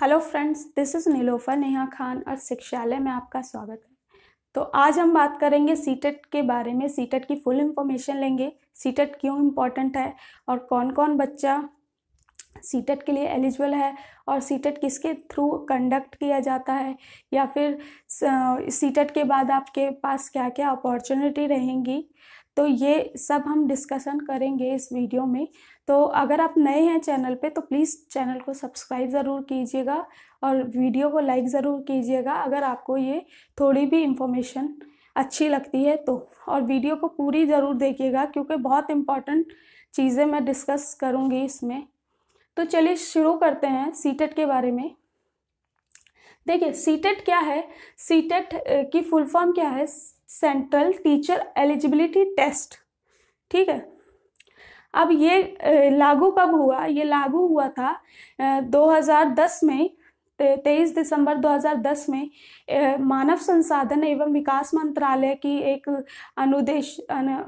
hello friends this is Nilofar Neha Khan और शिक्षालय में आपका स्वागत है तो आज हम बात करेंगे सीटेट e के बारे में सीटेट e की फुल इंफॉर्मेशन लेंगे सीटेट e क्यों इम्पोर्टेंट है और कौन कौन बच्चा सीटेट के लिए एलिजिबल है और सीटेट किसके थ्रू कंडक्ट किया जाता है या फिर सीटेट के बाद आपके पास क्या क्या अपॉर्चुनिटी रहेंगी तो ये सब हम डिस्कशन करेंगे इस वीडियो में तो अगर आप नए हैं चैनल पे तो प्लीज़ चैनल को सब्सक्राइब ज़रूर कीजिएगा और वीडियो को लाइक ज़रूर कीजिएगा अगर आपको ये थोड़ी भी इंफॉर्मेशन अच्छी लगती है तो और वीडियो को पूरी ज़रूर देखिएगा क्योंकि बहुत इम्पॉर्टेंट चीज़ें मैं डिस्कस करूँगी इसमें तो चलिए शुरू करते हैं सीटेट के बारे में देखिए सीटेट क्या है सीटेट की फुल फॉर्म क्या है सेंट्रल टीचर एलिजिबिलिटी टेस्ट ठीक है अब ये लागू कब हुआ ये लागू हुआ था 2010 में तेईस दिसंबर 2010 में मानव संसाधन एवं विकास मंत्रालय की एक अनुदेश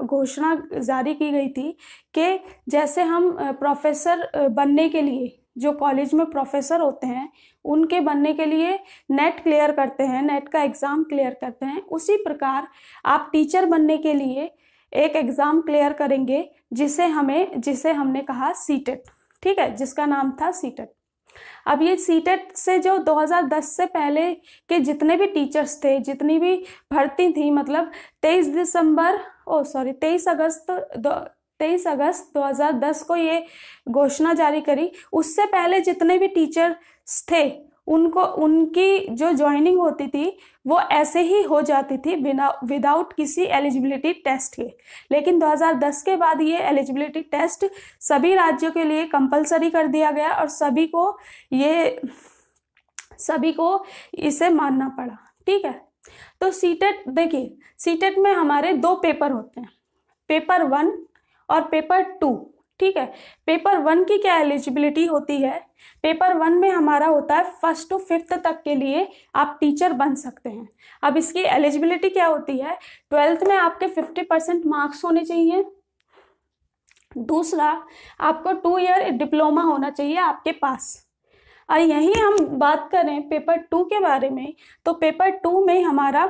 घोषणा जारी की गई थी कि जैसे हम प्रोफेसर बनने के लिए जो कॉलेज में प्रोफेसर होते हैं उनके बनने के लिए नेट क्लियर करते हैं नेट का एग्ज़ाम क्लियर करते हैं उसी प्रकार आप टीचर बनने के लिए एक एग्ज़ाम क्लियर करेंगे जिसे हमें जिसे हमने कहा सीटेट e ठीक है जिसका नाम था सीटेट e अब ये सीटेट e से जो 2010 से पहले के जितने भी टीचर्स थे जितनी भी भर्ती थी मतलब 23 दिसंबर ओ सॉरी 23 अगस्त दो तेईस अगस्त 2010 को ये घोषणा जारी करी उससे पहले जितने भी टीचर्स थे उनको उनकी जो ज्वाइनिंग होती थी वो ऐसे ही हो जाती थी बिना विदाउट किसी एलिजिबिलिटी टेस्ट के लेकिन 2010 के बाद ये एलिजिबिलिटी टेस्ट सभी राज्यों के लिए कंपलसरी कर दिया गया और सभी को ये सभी को इसे मानना पड़ा ठीक है तो सीटेट e देखिए सीटेट e में हमारे दो पेपर होते हैं पेपर वन और पेपर टू ठीक है पेपर वन की क्या एलिजिबिलिटी होती है पेपर वन में हमारा होता है फर्स्ट टू फिफ्थ तक के लिए आप टीचर बन सकते हैं अब इसकी एलिजिबिलिटी क्या होती है ट्वेल्थ में आपके फिफ्टी परसेंट मार्क्स होने चाहिए दूसरा आपको टू ईयर डिप्लोमा होना चाहिए आपके पास और यहीं हम बात करें पेपर टू के बारे में तो पेपर टू में हमारा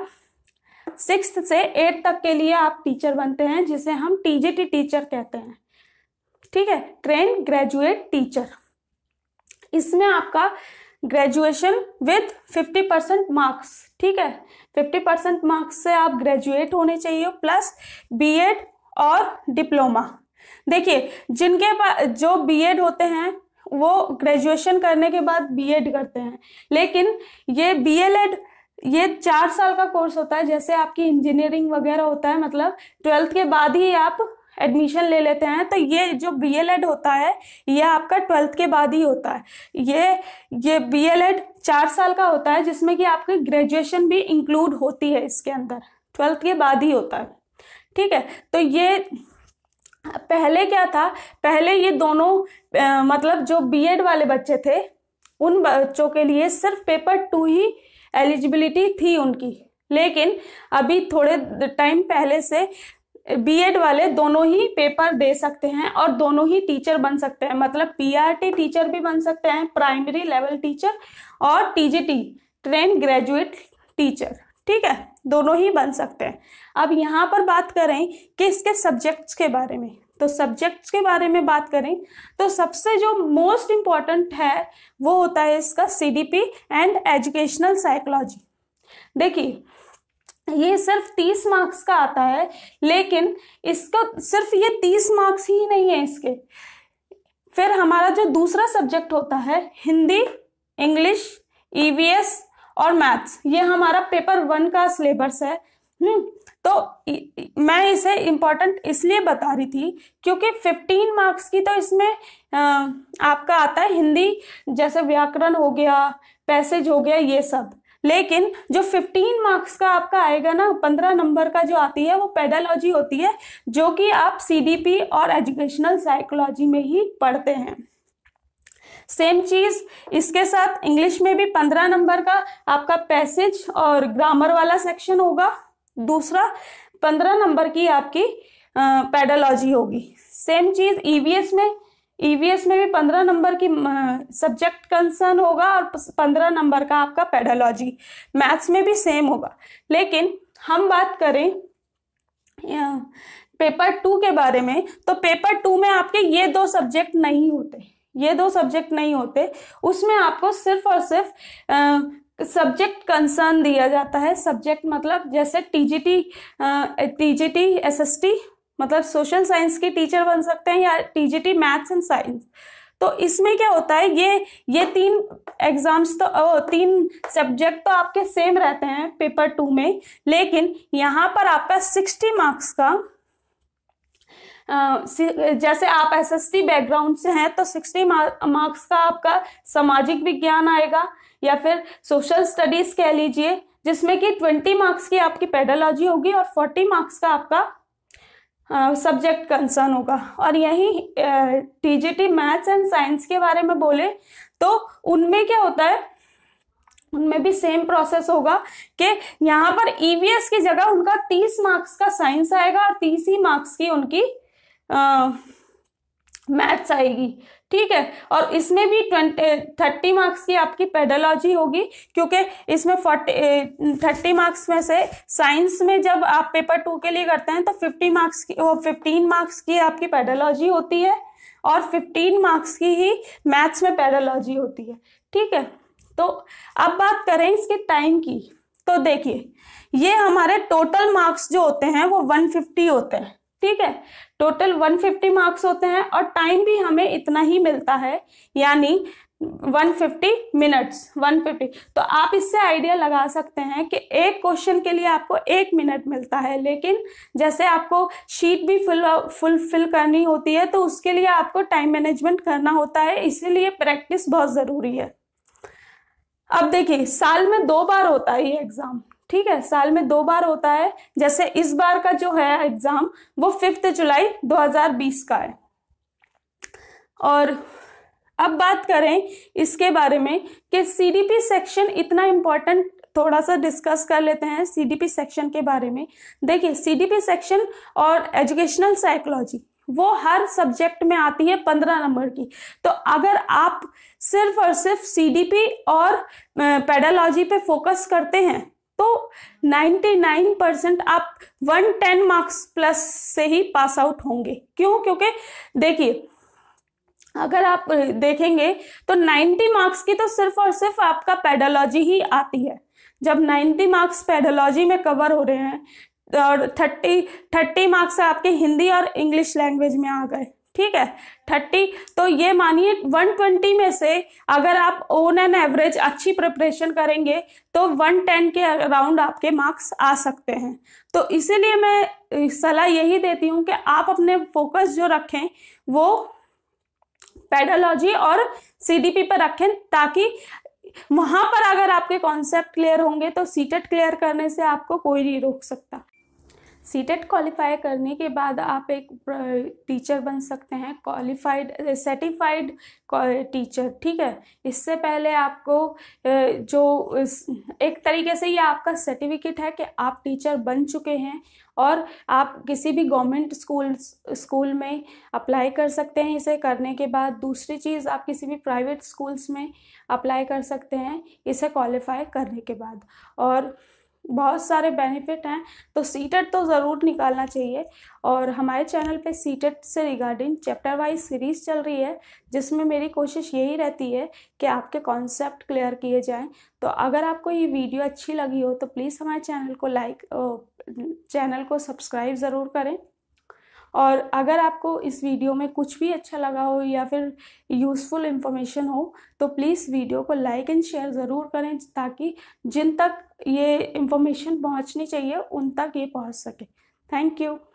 सिक्स से एट तक के लिए आप टीचर बनते हैं जिसे हम टीजीटी टीचर कहते हैं ठीक है ट्रेन ग्रेजुएट टीचर इसमें आपका ग्रेजुएशन विथ 50 परसेंट मार्क्स ठीक है 50 परसेंट मार्क्स से आप ग्रेजुएट होने चाहिए प्लस बीएड और डिप्लोमा देखिए जिनके पास जो बीएड होते हैं वो ग्रेजुएशन करने के बाद बीएड करते हैं लेकिन ये बीएलएड ये चार साल का कोर्स होता है जैसे आपकी इंजीनियरिंग वगैरह होता है मतलब ट्वेल्थ के बाद ही आप एडमिशन ले लेते हैं तो ये जो बी होता है ये आपका ट्वेल्थ के बाद ही होता है ये ये बी चार साल का होता है जिसमें कि आपकी ग्रेजुएशन भी इंक्लूड होती है इसके अंदर ट्वेल्थ के बाद ही होता है ठीक है तो ये पहले क्या था पहले ये दोनों आ, मतलब जो एड वाले बच्चे थे उन बच्चों के लिए सिर्फ पेपर टू ही एलिजिबिलिटी थी उनकी लेकिन अभी थोड़े टाइम पहले से बीएड वाले दोनों ही पेपर दे सकते हैं और दोनों ही टीचर बन सकते हैं मतलब पीआरटी टीचर भी बन सकते हैं प्राइमरी लेवल टीचर और टीजीटी ट्रेन ग्रेजुएट टीचर ठीक है दोनों ही बन सकते हैं अब यहाँ पर बात करें कि इसके सब्जेक्ट्स के बारे में तो सब्जेक्ट्स के बारे में बात करें तो सबसे जो मोस्ट इम्पॉर्टेंट है वो होता है इसका सी एंड एजुकेशनल साइकोलॉजी देखिए ये सिर्फ तीस मार्क्स का आता है लेकिन इसका सिर्फ ये तीस मार्क्स ही नहीं है इसके फिर हमारा जो दूसरा सब्जेक्ट होता है हिंदी इंग्लिश ईवीएस e और मैथ्स ये हमारा पेपर वन का सिलेबस है हम्म तो मैं इसे इम्पोर्टेंट इसलिए बता रही थी क्योंकि 15 मार्क्स की तो इसमें आपका आता है हिंदी जैसे व्याकरण हो गया पैसेज हो गया ये सब लेकिन जो 15 मार्क्स का आपका आएगा ना 15 नंबर का जो आती है वो पेडालॉजी होती है जो कि आप सीडीपी और एजुकेशनल साइकोलॉजी में ही पढ़ते हैं सेम चीज इसके साथ इंग्लिश में भी पंद्रह नंबर का आपका पैसेज और ग्रामर वाला सेक्शन होगा दूसरा पंद्रह नंबर की आपकी पेडालॉजी होगी सेम चीज ईवीएस में ईवीएस e में भी पंद्रह नंबर की सब्जेक्ट कंसर्न होगा और पंद्रह नंबर का आपका पेडोलॉजी मैथ्स में भी सेम होगा लेकिन हम बात करें पेपर टू के बारे में तो पेपर टू में आपके ये दो सब्जेक्ट नहीं होते ये दो सब्जेक्ट नहीं होते उसमें आपको सिर्फ और सिर्फ सब्जेक्ट कंसर्न दिया जाता है सब्जेक्ट मतलब जैसे टीजीटी टीजीटी एसएसटी मतलब सोशल साइंस के टीचर बन सकते हैं या टीजीटी मैथ्स एंड साइंस तो इसमें क्या होता है ये ये तीन एग्जाम्स तो ओ, तीन सब्जेक्ट तो आपके सेम रहते हैं पेपर टू में लेकिन यहाँ पर आपका सिक्सटी मार्क्स का जैसे आप एसएसटी बैकग्राउंड से हैं तो सिक्सटी मार्क्स का आपका सामाजिक विज्ञान आएगा या फिर सोशल स्टडीज कह लीजिए जिसमें कि ट्वेंटी मार्क्स की आपकी पेडोलॉजी होगी और फोर्टी मार्क्स का आपका सब्जेक्ट कंसर्न होगा और यही टीजीटी मैथ्स एंड साइंस के बारे में बोले तो उनमें क्या होता है उनमें भी सेम प्रोसेस होगा कि यहाँ पर ईवीएस e की जगह उनका तीस मार्क्स का साइंस आएगा और तीस ही मार्क्स की उनकी आ, मैथ्स आएगी ठीक है और इसमें भी ट्वेंटी थर्टी मार्क्स की आपकी पेडोलॉजी होगी क्योंकि इसमें फोर्टी थर्टी मार्क्स में से साइंस में जब आप पेपर टू के लिए करते हैं तो फिफ्टी मार्क्स की वो फिफ्टीन मार्क्स की आपकी पेडोलॉजी होती है और फिफ्टीन मार्क्स की ही मैथ्स में पेडोलॉजी होती है ठीक है तो अब बात करें इसके टाइम की तो देखिए ये हमारे टोटल मार्क्स जो होते हैं वो वन फिफ्टी होते हैं ठीक है टोटल 150 मार्क्स होते हैं और टाइम भी हमें इतना ही मिलता है यानी 150 मिनट्स 150 तो आप इससे आइडिया लगा सकते हैं कि एक क्वेश्चन के लिए आपको एक मिनट मिलता है लेकिन जैसे आपको शीट भी फुल फुलफिल करनी होती है तो उसके लिए आपको टाइम मैनेजमेंट करना होता है इसीलिए प्रैक्टिस बहुत ज़रूरी है अब देखिए साल में दो बार होता है ये एग्ज़ाम ठीक है साल में दो बार होता है जैसे इस बार का जो है एग्जाम वो फिफ्थ जुलाई 2020 का है और अब बात करें इसके बारे में कि सीडीपी सेक्शन इतना इंपॉर्टेंट थोड़ा सा डिस्कस कर लेते हैं सीडीपी सेक्शन के बारे में देखिए सीडीपी सेक्शन और एजुकेशनल साइकोलॉजी वो हर सब्जेक्ट में आती है पंद्रह नंबर की तो अगर आप सिर्फ और सिर्फ सीडीपी और पेडालॉजी पे फोकस करते हैं तो 99 परसेंट आप 110 मार्क्स प्लस से ही पास आउट होंगे क्यों क्योंकि देखिए अगर आप देखेंगे तो 90 मार्क्स की तो सिर्फ और सिर्फ आपका पेडोलॉजी ही आती है जब 90 मार्क्स पेडोलॉजी में कवर हो रहे हैं और 30 30 मार्क्स आपके हिंदी और इंग्लिश लैंग्वेज में आ गए ठीक है थर्टी तो ये मानिए वन ट्वेंटी में से अगर आप ओन एन एवरेज अच्छी प्रिपरेशन करेंगे तो वन टेन के अराउंड आपके मार्क्स आ सकते हैं तो इसीलिए मैं सलाह यही देती हूँ कि आप अपने फोकस जो रखें वो पेडोलॉजी और सीडीपी पर रखें ताकि वहां पर अगर आपके कॉन्सेप्ट क्लियर होंगे तो सीटेट क्लियर e करने से आपको कोई नहीं रोक सकता सीटेट क्वालिफाई करने के बाद आप एक टीचर बन सकते हैं क्वालिफाइड सर्टिफाइड टीचर ठीक है इससे पहले आपको जो एक तरीके से ये आपका सर्टिफिकेट है कि आप टीचर बन चुके हैं और आप किसी भी गवर्नमेंट स्कूल स्कूल में अप्लाई कर सकते हैं इसे करने के बाद दूसरी चीज़ आप किसी भी प्राइवेट स्कूल्स में अप्लाई कर सकते हैं इसे क्वालिफाई करने के बाद और बहुत सारे बेनिफिट हैं तो सीटेट e तो ज़रूर निकालना चाहिए और हमारे चैनल पे सीटेट e से रिगार्डिंग चैप्टर वाइज सीरीज़ चल रही है जिसमें मेरी कोशिश यही रहती है कि आपके कॉन्सेप्ट क्लियर किए जाएं तो अगर आपको ये वीडियो अच्छी लगी हो तो प्लीज़ हमारे चैनल को लाइक चैनल को सब्सक्राइब ज़रूर करें और अगर आपको इस वीडियो में कुछ भी अच्छा लगा हो या फिर यूज़फुल इंफॉर्मेशन हो तो प्लीज़ वीडियो को लाइक एंड शेयर ज़रूर करें ताकि जिन तक ये इंफॉर्मेशन पहुंचनी चाहिए उन तक ये पहुंच सके थैंक यू